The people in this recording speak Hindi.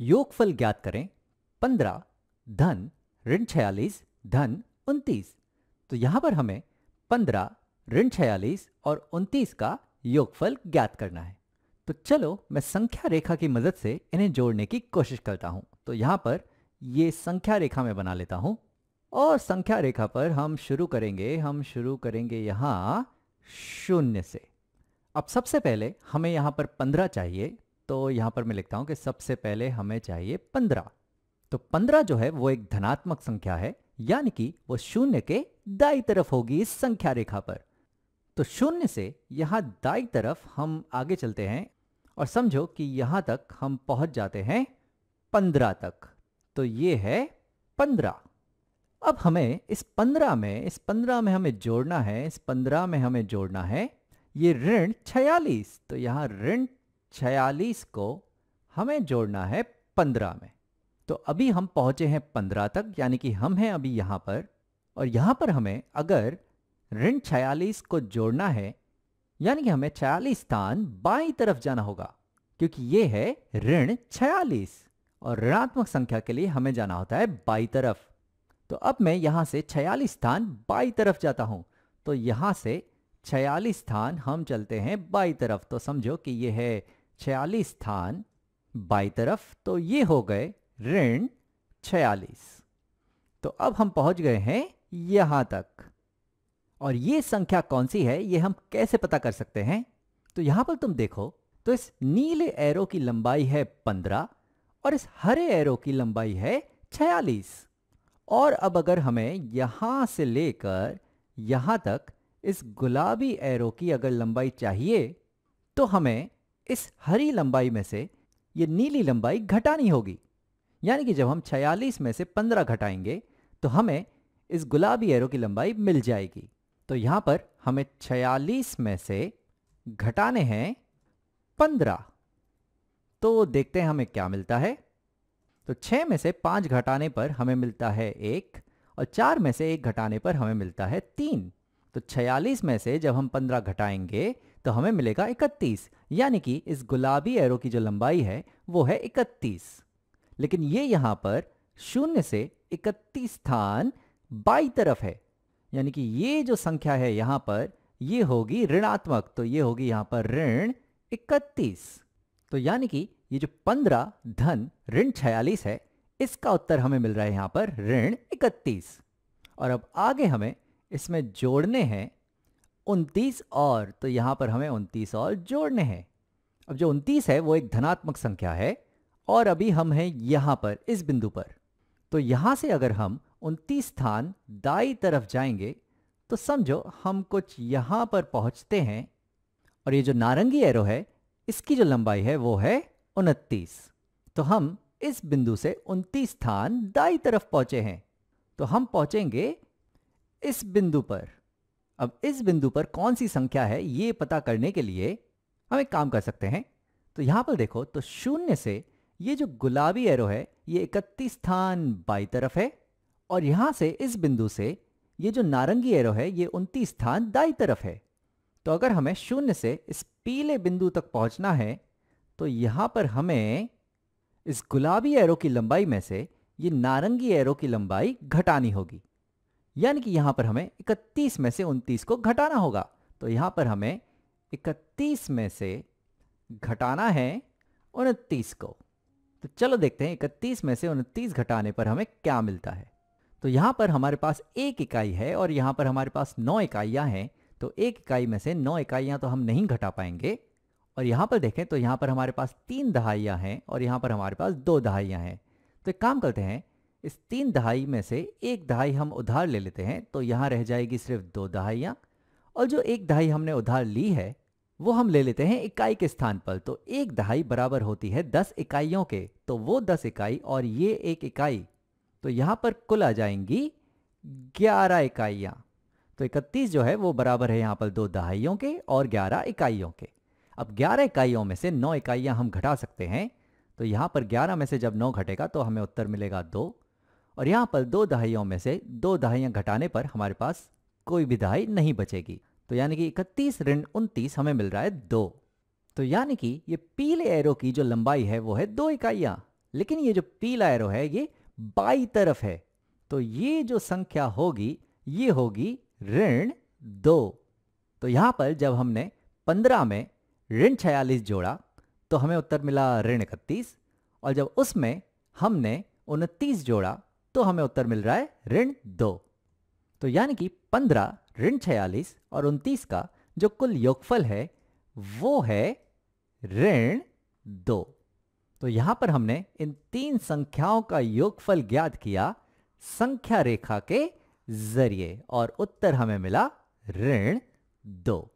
योगफल ज्ञात करें पंद्रह धन ऋण छियालीस धन उनतीस तो यहां पर हमें पंद्रह ऋण छियालीस और उनतीस का योगफल ज्ञात करना है तो चलो मैं संख्या रेखा की मदद से इन्हें जोड़ने की कोशिश करता हूं तो यहां पर यह संख्या रेखा में बना लेता हूं और संख्या रेखा पर हम शुरू करेंगे हम शुरू करेंगे यहां शून्य से अब सबसे पहले हमें यहाँ पर पंद्रह चाहिए तो यहां पर मैं लिखता हूं कि सबसे पहले हमें चाहिए पंद्रह तो पंद्रह जो है वो एक धनात्मक संख्या है यानी कि वो शून्य के दाई तरफ होगी इस संख्या रेखा पर तो शून्य से यहां दाई तरफ हम आगे चलते हैं और समझो कि यहां तक हम पहुंच जाते हैं पंद्रह तक तो ये है पंद्रह अब हमें इस पंद्रह में इस पंद्रह में हमें जोड़ना है इस पंद्रह में हमें जोड़ना है ये ऋण छियालीस तो यहां ऋण 46 को हमें जोड़ना है पंद्रह में तो अभी हम पहुंचे हैं पंद्रह तक यानी कि हम हैं अभी यहां पर और यहां पर हमें अगर ऋण छियालीस को जोड़ना है यानी कि हमें छियालीस स्थान बाई तरफ जाना होगा क्योंकि ये है ऋण छियालीस और ऋणात्मक संख्या के लिए हमें जाना होता है बाई तरफ तो अब मैं यहां से छियालीस स्थान बाई तरफ जाता हूं तो यहां से छियालीस स्थान हम चलते हैं बाई तरफ तो समझो कि यह है छियालीस स्थान बाई तरफ तो ये हो गए ऋण छियालीस तो अब हम पहुंच गए हैं यहां तक और ये संख्या कौन सी है ये हम कैसे पता कर सकते हैं तो यहां पर तुम देखो तो इस नीले एरो की लंबाई है पंद्रह और इस हरे एरो की लंबाई है छियालीस और अब अगर हमें यहां से लेकर यहां तक इस गुलाबी एरो की अगर लंबाई चाहिए तो हमें इस हरी लंबाई में से ये नीली लंबाई घटानी होगी यानी कि जब हम 46 में से 15 घटाएंगे तो हमें इस गुलाबी एरो की लंबाई मिल जाएगी तो यहां पर हमें 46 में से घटाने हैं 15 तो देखते हैं हमें क्या मिलता है तो 6 में से 5 घटाने पर हमें मिलता है एक और 4 में से एक घटाने पर हमें मिलता है तीन तो 46 में से जब हम 15 घटाएंगे तो हमें मिलेगा 31 यानी कि इस गुलाबी एरो की जो लंबाई है वो है 31 लेकिन ये यहां पर शून्य से 31 स्थान बाई तरफ है यानी कि ये जो संख्या है यहां पर ये होगी ऋणात्मक तो ये होगी यहां पर ऋण 31 तो यानी कि ये जो 15 धन ऋण 46 है इसका उत्तर हमें मिल रहा है यहां पर ऋण 31 और अब आगे हमें इसमें जोड़ने हैं उनतीस और तो यहां पर हमें उनतीस और जोड़ने हैं अब जो उनतीस है वो एक धनात्मक संख्या है और अभी हम हैं यहां पर इस बिंदु पर तो यहां से अगर हम उनतीस स्थान दाई तरफ जाएंगे तो समझो हम कुछ यहां पर पहुंचते हैं और ये जो नारंगी एरो है इसकी जो लंबाई है वो है उनतीस तो हम इस बिंदु से उनतीस स्थान दाई तरफ पहुंचे हैं तो हम पहुंचेंगे इस बिंदु पर अब इस बिंदु पर कौन सी संख्या है ये पता करने के लिए हम एक काम कर सकते हैं तो यहाँ पर देखो तो शून्य से ये जो गुलाबी एरो है ये इकतीस स्थान बाई तरफ है और यहाँ से इस बिंदु से ये जो नारंगी एरो है ये उनतीस स्थान दाई तरफ है तो अगर हमें शून्य से इस पीले बिंदु तक पहुँचना है तो यहाँ पर हमें इस गुलाबी एरो की लंबाई में से ये नारंगी एरो की लंबाई घटानी होगी यानी कि यहां पर हमें 31 में से 29 को घटाना होगा तो यहां पर हमें 31 में से घटाना है उनतीस को तो चलो देखते हैं 31 में से 29 घटाने पर हमें क्या मिलता है तो यहां पर हमारे पास एक इकाई है और यहां पर हमारे पास नौ इकाइयां हैं तो एक इकाई में से नौ इकाइयां तो हम नहीं घटा पाएंगे और यहां पर देखें तो यहां पर हमारे पास तीन दहाइयां हैं और यहां पर हमारे पास दो दहाइयां हैं तो एक काम करते हैं इस तीन दहाई में से एक दहाई हम उधार ले लेते हैं तो यहाँ रह जाएगी सिर्फ दो दहाइयाँ और जो एक दहाई हमने उधार ली है वो हम ले लेते हैं इकाई के स्थान पर तो एक दहाई बराबर होती है दस इकाइयों के तो वो दस इकाई और ये एक इकाई तो यहाँ पर कुल आ जाएंगी ग्यारह इकाइयाँ तो इकतीस जो है वो बराबर है यहाँ पर दो दहाइयों के और ग्यारह इकाइयों के अब ग्यारह इकाइयों में से नौ इकाइयाँ हम घटा सकते हैं तो यहाँ पर ग्यारह में से जब नौ घटेगा तो हमें उत्तर मिलेगा दो और यहाँ पर दो दहाइयों में से दो दहाइयाँ घटाने पर हमारे पास कोई भी दहाई नहीं बचेगी तो यानी कि इकतीस ऋण उनतीस हमें मिल रहा है दो तो यानी कि ये पीले एरो की जो लंबाई है वो है दो इकाइयाँ लेकिन ये जो पीला एरो है ये बाई तरफ है तो ये जो संख्या होगी ये होगी ऋण दो तो यहां पर जब हमने पंद्रह में ऋण छियालीस जोड़ा तो हमें उत्तर मिला ऋण इकतीस और जब उसमें हमने उनतीस जोड़ा तो हमें उत्तर मिल रहा है ऋण दो तो यानी कि पंद्रह ऋण छियालीस और उनतीस का जो कुल योगफल है वो है ऋण दो तो यहां पर हमने इन तीन संख्याओं का योगफल ज्ञात किया संख्या रेखा के जरिए और उत्तर हमें मिला ऋण दो